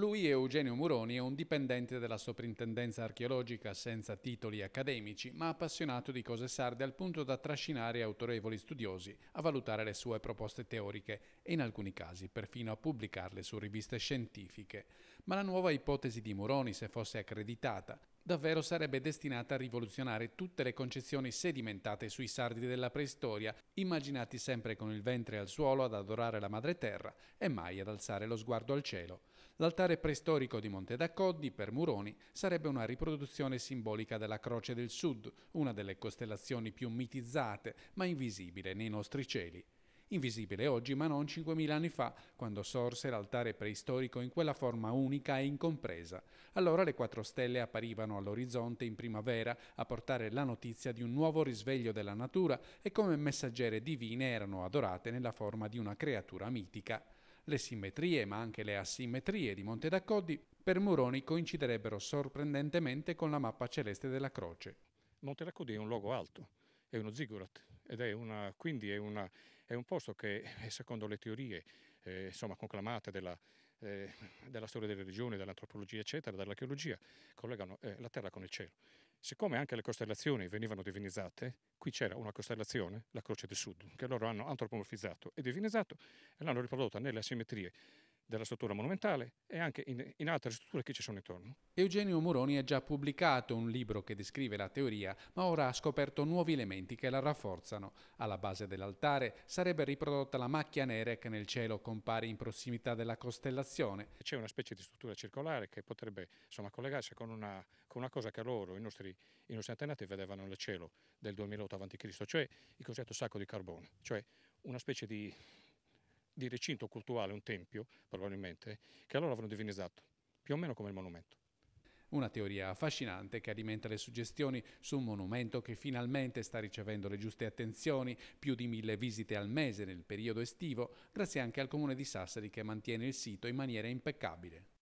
Lui e Eugenio Muroni è un dipendente della soprintendenza archeologica senza titoli accademici, ma appassionato di cose sarde al punto da trascinare autorevoli studiosi a valutare le sue proposte teoriche e in alcuni casi perfino a pubblicarle su riviste scientifiche. Ma la nuova ipotesi di Moroni, se fosse accreditata, davvero sarebbe destinata a rivoluzionare tutte le concezioni sedimentate sui sardi della preistoria, immaginati sempre con il ventre al suolo ad adorare la madre terra e mai ad alzare lo sguardo al cielo. L'altare preistorico di Monte d'Accoddi, per Muroni, sarebbe una riproduzione simbolica della Croce del Sud, una delle costellazioni più mitizzate, ma invisibile nei nostri cieli invisibile oggi ma non 5.000 anni fa, quando sorse l'altare preistorico in quella forma unica e incompresa. Allora le quattro stelle apparivano all'orizzonte in primavera a portare la notizia di un nuovo risveglio della natura e come messaggere divine erano adorate nella forma di una creatura mitica. Le simmetrie, ma anche le asimmetrie di Monte d'Accoddi per Muroni coinciderebbero sorprendentemente con la mappa celeste della croce. Monte d'Accoddi è un luogo alto, è uno ziggurat ed è una, quindi è, una, è, un posto che eh, secondo le teorie eh, insomma, conclamate della, eh, della, storia delle regioni, dell'antropologia eccetera, dell'archeologia, collegano eh, la terra con il cielo. Siccome anche le costellazioni venivano divinizzate, qui c'era una costellazione, la Croce del Sud, che loro hanno antropomorfizzato e divinizzato e l'hanno riprodotta nelle asimmetrie della struttura monumentale e anche in, in, altre strutture che ci sono intorno. Eugenio Moroni ha già pubblicato un libro che descrive la teoria, ma ora ha scoperto nuovi elementi che la rafforzano. Alla base dell'altare sarebbe riprodotta la macchia nera che nel cielo compare in prossimità della costellazione. C'è una specie di struttura circolare che potrebbe insomma, collegarsi con una, con una, cosa che loro, i nostri, i nostri antenati, vedevano nel cielo del 2008 a.C., cioè il cosiddetto sacco di carbone, cioè una specie di di recinto culturale, un tempio probabilmente, che allora avranno divinizzato, esatto, più o meno come il monumento. Una teoria affascinante che alimenta le suggestioni su un monumento che finalmente sta ricevendo le giuste attenzioni, più di mille visite al mese nel periodo estivo, grazie anche al comune di Sassari che mantiene il sito in maniera impeccabile.